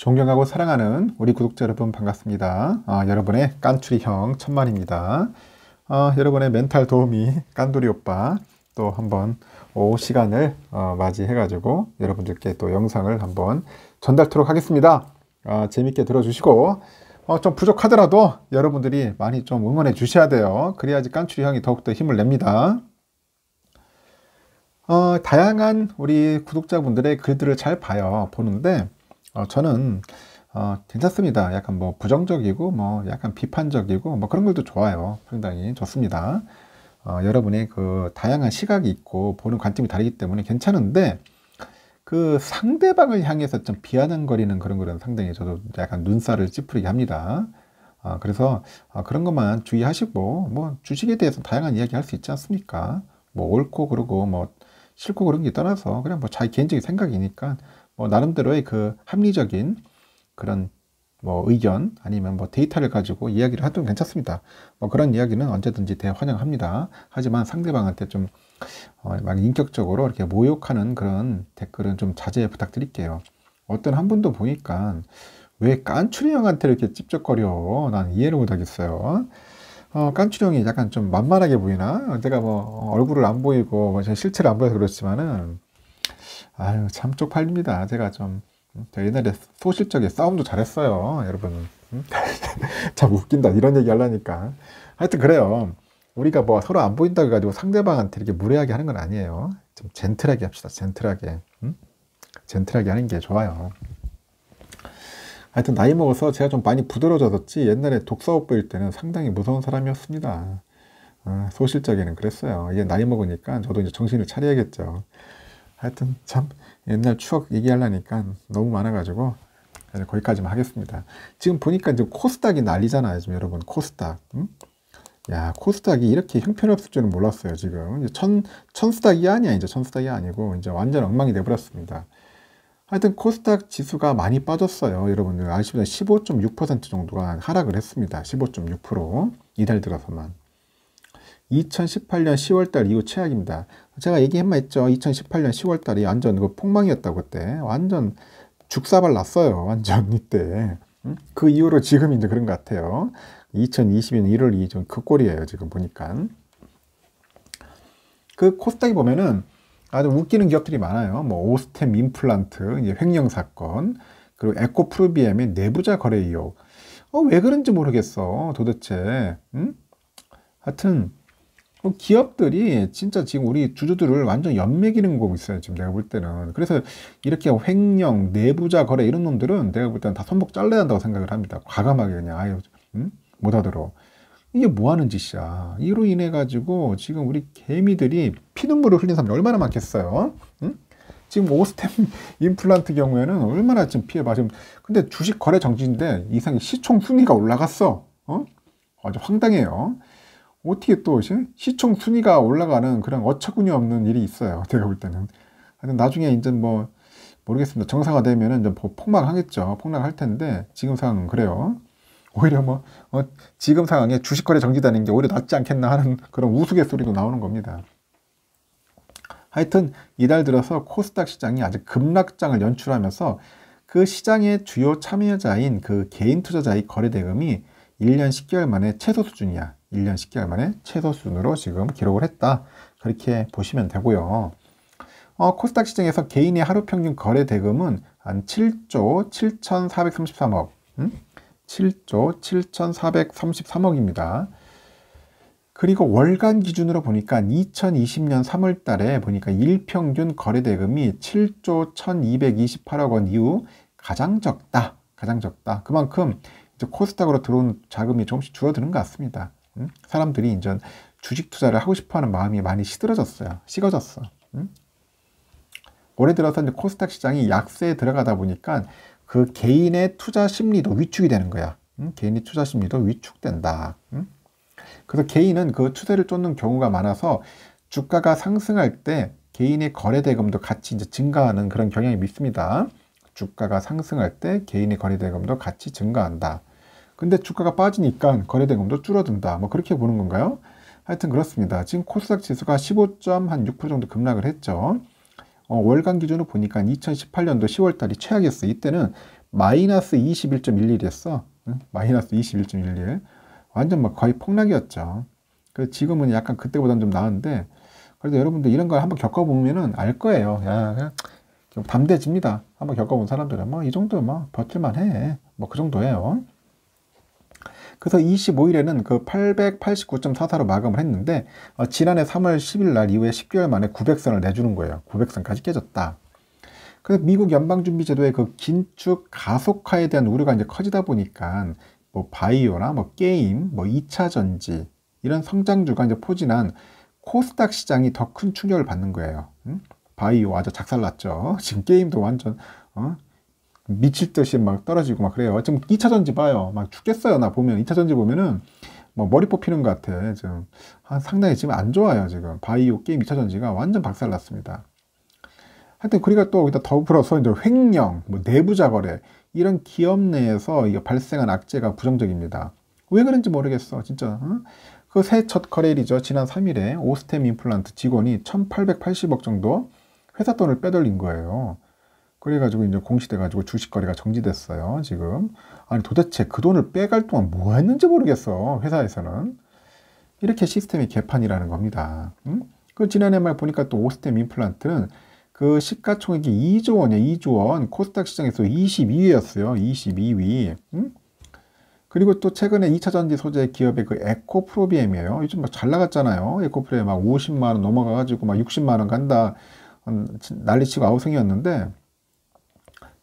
존경하고 사랑하는 우리 구독자 여러분 반갑습니다. 아, 여러분의 깐추리형 천만입니다. 아, 여러분의 멘탈 도우미 깐돌이 오빠 또 한번 오후 시간을 어, 맞이해가지고 여러분들께 또 영상을 한번 전달토록 하겠습니다. 아, 재밌게 들어주시고 어, 좀 부족하더라도 여러분들이 많이 좀 응원해 주셔야 돼요. 그래야지 깐추리 형이 더욱더 힘을 냅니다. 어, 다양한 우리 구독자분들의 글들을 잘 봐요. 보는데 어, 저는 어, 괜찮습니다. 약간 뭐 부정적이고 뭐 약간 비판적이고 뭐 그런 것도 좋아요. 상당히 좋습니다. 어, 여러분의 그 다양한 시각이 있고 보는 관점이 다르기 때문에 괜찮은데 그 상대방을 향해서 좀 비아냥거리는 그런 거는 상당히 저도 약간 눈살을 찌푸리게 합니다. 어, 그래서 어, 그런 것만 주의하시고 뭐 주식에 대해서 다양한 이야기 할 수 있지 않습니까? 뭐 옳고 그러고 뭐 싫고 그런 게 떠나서 그냥 뭐 자기 개인적인 생각이니까 어, 나름대로의 그 합리적인 그런 뭐 의견 아니면 뭐 데이터를 가지고 이야기를 하든 괜찮습니다. 뭐 그런 이야기는 언제든지 대환영합니다. 하지만 상대방한테 좀 어, 막 인격적으로 이렇게 모욕하는 그런 댓글은 좀 자제 부탁드릴게요. 어떤 한 분도 보니까 왜 깐추리 형한테 이렇게 찝쩍거려? 난 이해를 못하겠어요. 어, 깐추리 형이 약간 좀 만만하게 보이나? 제가 뭐 얼굴을 안 보이고 뭐 제 실체를 안 보여서 그렇지만은 아유 참 쪽팔립니다. 제가 좀 제가 음, 옛날에 소실적에 싸움도 잘했어요. 여러분 음? 참 웃긴다 이런 얘기 하려니까 하여튼 그래요. 우리가 뭐 서로 안 보인다 그래가지고 상대방한테 이렇게 무례하게 하는 건 아니에요. 좀 젠틀하게 합시다. 젠틀하게. 음? 젠틀하게 하는 게 좋아요. 하여튼 나이 먹어서 제가 좀 많이 부드러워졌지 옛날에 독서업보일 때는 상당히 무서운 사람이었습니다. 아, 소실적에는 그랬어요. 이제 나이 먹으니까 저도 이제 정신을 차려야겠죠. 하여튼 참 옛날 추억 얘기하려니까 너무 많아가지고 거기까지만 하겠습니다. 지금 보니까 이제 코스닥이 난리잖아요. 지금 여러분 코스닥. 음? 야 코스닥이 이렇게 형편없을 줄은 몰랐어요. 지금 천 천스닥이 아니야 이제 천스닥이 아니고 이제 완전 엉망이 돼버렸습니다. 하여튼 코스닥 지수가 많이 빠졌어요. 여러분들 아시면15.6% 정도가 하락을 했습니다. 15.6% 이달 들어서만. 2018년 10월달 이후 최악입니다. 제가 얘기 한 번 했죠. 2018년 10월달이 완전 그 폭망이었다고 그때 완전 죽사발 났어요. 완전 이때. 그 이후로 지금 이제 그런 것 같아요. 2020년 1월 2일 좀그 꼴이에요. 지금 보니까. 그 코스닥에 보면은 아주 웃기는 기업들이 많아요. 뭐 오스템 임플란트, 이제 횡령 사건, 그리고 에코프루비엠의 내부자 거래 의혹. 어, 왜 그런지 모르겠어. 도대체. 응? 하여튼 어, 기업들이 진짜 지금 우리 주주들을 완전 연맥이는 거고 있어요. 지금 내가 볼 때는. 그래서 이렇게 횡령, 내부자 거래 이런 놈들은 내가 볼 때는 다 손목 잘라야 한다고 생각을 합니다. 과감하게 그냥 아예 음? 못하도록. 이게 뭐 하는 짓이야. 이로 인해 가지고 지금 우리 개미들이 피눈물을 흘린 사람이 얼마나 많겠어요. 음? 지금 오스템 임플란트 경우에는 얼마나 지금 피해봐. 지금 근데 주식 거래 정지인데 이상이 시총 순위가 올라갔어. 어? 아주 황당해요. 어떻게 또 시청 순위가 올라가는 그런 어처구니 없는 일이 있어요. 제가 볼 때는. 하여튼 나중에 이제 뭐 모르겠습니다. 정상화 되면은 좀 뭐 폭망하겠죠. 폭락할 텐데 지금 상황은 그래요. 오히려 뭐 어, 지금 상황에 주식거래 정지되는 게 오히려 낫지 않겠나 하는 그런 우스갯소리도 나오는 겁니다. 하여튼 이달 들어서 코스닥 시장이 아직 급락장을 연출하면서 그 시장의 주요 참여자인 그 개인 투자자의 거래 대금이 1년 10개월 만에 최소 수준이야. 1년 10개월 만에 최소 순으로 지금 기록을 했다. 그렇게 보시면 되고요. 어, 코스닥 시장에서 개인의 하루 평균 거래 대금은 한 7조 7,433억, 음? 7조 7,433억입니다. 그리고 월간 기준으로 보니까 2020년 3월 달에 보니까 일평균 거래 대금이 7조 1,228억 원 이후 가장 적다. 가장 적다. 그만큼 코스닥으로 들어온 자금이 조금씩 줄어드는 것 같습니다. 음? 사람들이 이제 주식 투자를 하고 싶어하는 마음이 많이 시들어졌어요. 식어졌어. 음? 올해 들어서 이제 코스닥 시장이 약세에 들어가다 보니까 그 개인의 투자 심리도 위축이 되는 거야. 음? 개인이 투자 심리도 위축된다. 그래서 개인은 그 추세를 쫓는 경우가 많아서 주가가 상승할 때 개인의 거래 대금도 같이 이제 증가하는 그런 경향이 있습니다. 주가가 상승할 때 개인의 거래 대금도 같이 증가한다. 근데 주가가 빠지니까 거래된금도 줄어든다. 뭐 그렇게 보는 건가요? 하여튼 그렇습니다. 지금 코스닥 지수가 15.6% 정도 급락을 했죠. 어, 월간 기준으로 보니까 2018년도 10월달이 최악이었어. 이때는 마이너스 21.11이었어. 응? 마이너스 21.11. 완전 막 거의 폭락이었죠. 그래서 지금은 약간 그때보다는 좀 나은데 그래도 여러분들 이런 걸 한번 겪어보면은 알 거예요. 야, 그냥 좀 담대집니다. 한번 겪어본 사람들은 뭐 이 정도 뭐 버틸만 해. 뭐 그 정도예요. 그래서 25일에는 그 889.44로 마감을 했는데 어, 지난해 3월 10일 날 이후에 10개월 만에 900선을 내주는 거예요. 900선까지 깨졌다. 그래서 미국 연방준비제도의 그 긴축 가속화에 대한 우려가 이제 커지다 보니까 뭐 바이오나 뭐 게임, 뭐 2차 전지 이런 성장주가 이제 포진한 코스닥 시장이 더 큰 충격을 받는 거예요. 응? 바이오 아주 작살났죠. 지금 게임도 완전 어? 미칠 듯이 막 떨어지고 막 그래요. 지금 2차 전지 봐요. 막 죽겠어요. 나 보면 2차 전지 보면은 뭐 머리 뽑히는 것 같아. 지금 상당히 지금 안 좋아요. 지금 바이오 게임 2차 전지가 완전 박살났습니다. 하여튼 그리고 또 여기다 더불어서 이제 횡령, 뭐 내부자 거래 이런 기업 내에서 발생한 악재가 부정적입니다. 왜 그런지 모르겠어. 진짜. 응? 그새 첫 거래일이죠. 지난 3일에 오스템 임플란트 직원이 1880억 정도 회사 돈을 빼돌린 거예요. 그래가지고 이제 공시돼가지고 주식거래가 정지됐어요. 지금 아니 도대체 그 돈을 빼갈 동안 뭐 했는지 모르겠어 회사에서는 이렇게 시스템이 개판이라는 겁니다. 음? 그 지난해 말 보니까 또 오스템 임플란트는 그 시가총액이 2조 원이에 2조 원 코스닥 시장에서 22위였어요. 22위. 음? 그리고 또 최근에 2차전지 소재 기업의 그 에코프로비엠이에요. 요즘 막 잘 나갔잖아요. 에코프로비엠 막 50만 원 넘어가가지고 막 60만 원 간다. 음, 난리치고 아우성이었는데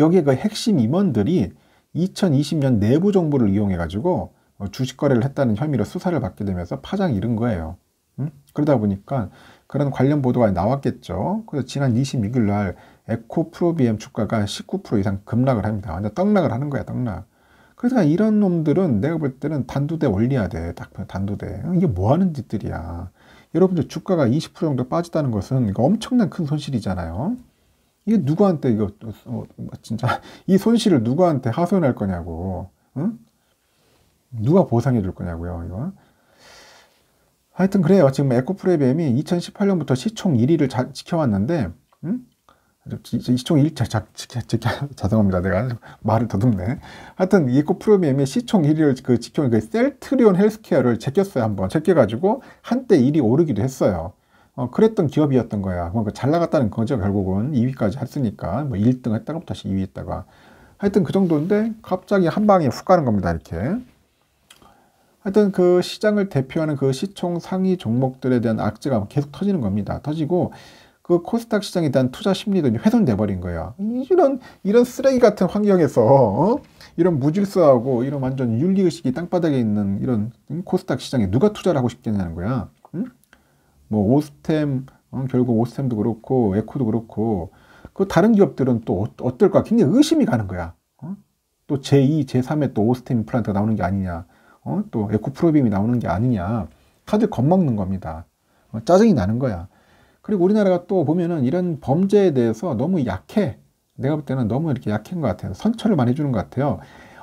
여기에 그 핵심 임원들이 2020년 내부 정보를 이용해 가지고 어, 주식 거래를 했다는 혐의로 수사를 받게 되면서 파장 이은 거예요. 음? 그러다 보니까 그런 관련 보도가 나왔겠죠. 그래서 지난 26일 날 에코 프로비엠 주가가 19% 이상 급락을 합니다. 완전 떡락을 하는 거야, 떡락. 그러니까 이런 놈들은 내가 볼 때는 단두대 올려야 돼. 딱 단두대. 이게 뭐 하는 짓들이야. 여러분들 주가가 20% 정도 빠졌다는 것은 엄청난 큰 손실이잖아요. 이게 누구한테 이거 어, 뭐 진짜 이 손실을 누구한테 하소연할 거냐고 응? 누가 보상해 줄 거냐고요 이거 하여튼 그래요 지금 에코프레엠이 2018년부터 시총 1위를 자, 지켜왔는데 응? 시총 1위 자, 자, 자, 자, 죄송합니다 내가 말을 더듬네 하여튼 에코프레엠이 시총 1위를 그 지켜온 그 셀트리온 헬스케어를 제꼈어요 한번 제껴가지고 한때 1위 오르기도 했어요 어, 그랬던 기업이었던 거야. 그러니까 잘 나갔다는 거죠. 결국은 2위까지 했으니까 뭐 1등 했다가부 다시 2위 했다가 하여튼 그 정도인데 갑자기 한 방에 훅 가는 겁니다. 이렇게. 하여튼 그 시장을 대표하는 그 시총 상위 종목들에 대한 악재가 계속 터지는 겁니다. 터지고 그 코스닥 시장에 대한 투자 심리도 훼손돼 버린 거야. 이런 이런 쓰레기 같은 환경에서 어? 이런 무질서하고 이런 완전 윤리 의식이 땅바닥에 있는 이런 코스닥 시장에 누가 투자를 하고 싶겠냐는 거야. 응? 뭐 오스템 어, 결국 오스템도 그렇고 에코도 그렇고 그 다른 기업들은 또 어, 어떨까 굉장히 의심이 가는 거야. 어? 또 제2, 제3의 또 오스템 임플란트가 나오는 게 아니냐. 어? 또 에코프로빔이 나오는 게 아니냐. 다들 겁먹는 겁니다. 어? 짜증이 나는 거야. 그리고 우리나라가 또 보면은 이런 범죄에 대해서 너무 약해. 내가 볼 때는 너무 이렇게 약한 것 같아요. 선처를 많이 주는 것 같아요.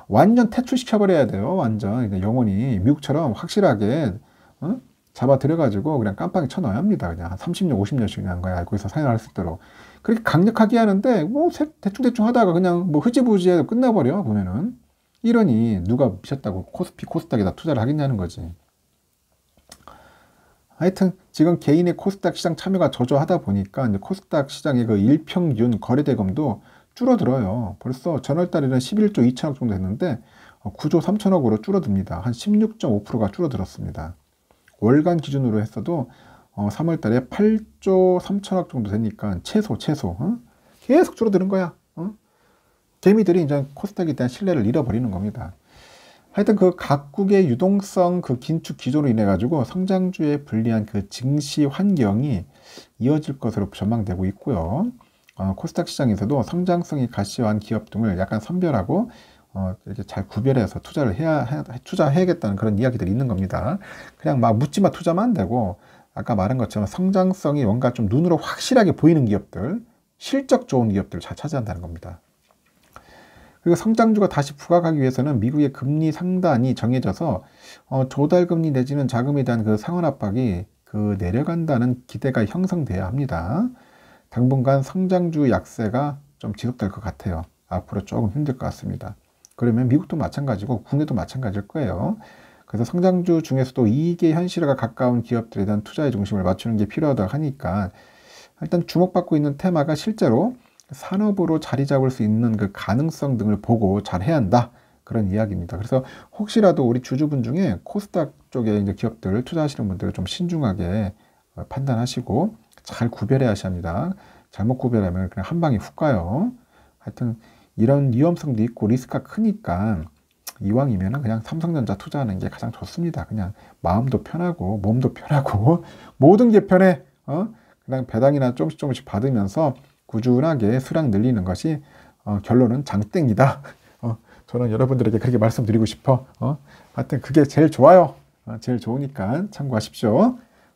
완전 퇴출시켜버려야 돼요. 완전. 영원히. 미국처럼 확실하게, 어? 잡아 들여가지고 그냥 깜빵에 쳐넣어야 합니다. 그냥 한 30년, 50년씩 그냥 거야. 거기서 사용할 수 있도록. 그렇게 강력하게 하는데, 뭐, 대충대충 하다가 그냥 뭐 흐지부지해 도 끝나버려, 보면은. 이러니 누가 미쳤다고 코스피, 코스닥에다 투자를 하겠냐는 거지. 하여튼 지금 개인의 코스닥 시장 참여가 저조하다 보니까 코스닥 시장의 그 일평균 거래대금도 줄어들어요. 벌써 전월달에는 11조 2천억 정도 됐는데 9조 어, 3천억으로 줄어듭니다. 한 16.5%가 줄어들었습니다. 월간 기준으로 했어도 어, 3월 달에 8조 3천억 정도 되니까 최소 최소 어? 계속 줄어드는 거야. 어? 개미들이 이제 코스닥에 대한 신뢰를 잃어버리는 겁니다. 하여튼 그 각국의 유동성 그 긴축 기조로 인해 가지고 성장주에 불리한 그 증시 환경이 이어질 것으로 전망되고 있고요. 어, 코스닥 시장에서도 성장성이 가시화한 기업 등을 약간 선별하고 어, 이렇게 잘 구별해서 투자를 해야, 해, 투자해야겠다는 그런 이야기들이 있는 겁니다. 그냥 막 묻지마 투자만 안 되고, 아까 말한 것처럼 성장성이 뭔가 좀 눈으로 확실하게 보이는 기업들, 실적 좋은 기업들을 잘 차지한다는 겁니다. 그리고 성장주가 다시 부각하기 위해서는 미국의 금리 상단이 정해져서 어, 조달금리 내지는 자금에 대한 그 상환 압박이 그 내려간다는 기대가 형성돼야 합니다. 당분간 성장주 약세가 좀 지속될 것 같아요. 앞으로 조금 힘들 것 같습니다. 그러면 미국도 마찬가지고 국내도 마찬가지일 거예요. 그래서 성장주 중에서도 이익의 현실화가 가까운 기업들에 대한 투자의 중심을 맞추는 게 필요하다고 하니까 일단 주목받고 있는 테마가 실제로 산업으로 자리 잡을 수 있는 그 가능성 등을 보고 잘 해야 한다. 그런 이야기입니다. 그래서 혹시라도 우리 주주분 중에 코스닥 쪽에 이제 기업들 을 투자하시는 분들은 좀 신중하게 어, 판단하시고 잘 구별해야 합니다. 잘못 구별하면 그냥 한 방에 훅 가요. 하여튼 이런 위험성도 있고 리스크가 크니까 이왕이면 그냥 삼성전자 투자하는 게 가장 좋습니다. 그냥 마음도 편하고 몸도 편하고 모든 게 편해. 어? 그냥 배당이나 조금씩 조금씩 받으면서 꾸준하게 수량 늘리는 것이 어, 결론은 장땡이다. 어, 저는 여러분들에게 그렇게 말씀드리고 싶어. 어? 하여튼 그게 제일 좋아요. 어, 제일 좋으니까 참고하십시오.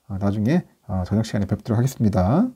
어, 나중에 어, 저녁 시간에 뵙도록 하겠습니다.